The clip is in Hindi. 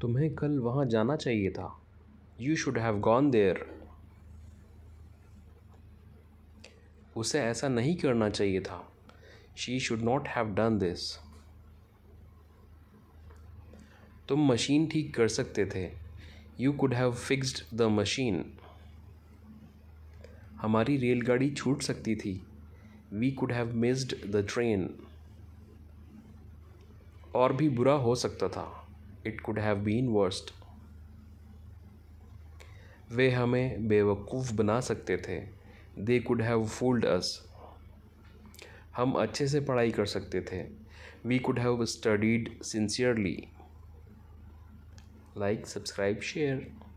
तुम्हें कल वहाँ जाना चाहिए था you should have gone there उसे ऐसा नहीं करना चाहिए था she should not have done this तुम मशीन ठीक कर सकते थे you could have fixed the machine हमारी रेलगाड़ी छूट सकती थी we could have missed the train और भी बुरा हो सकता था it could have been worst वे हमें बेवकूफ़ बना सकते थे they could have fooled us हम अच्छे से पढ़ाई कर सकते थे we could have studied sincerely like subscribe share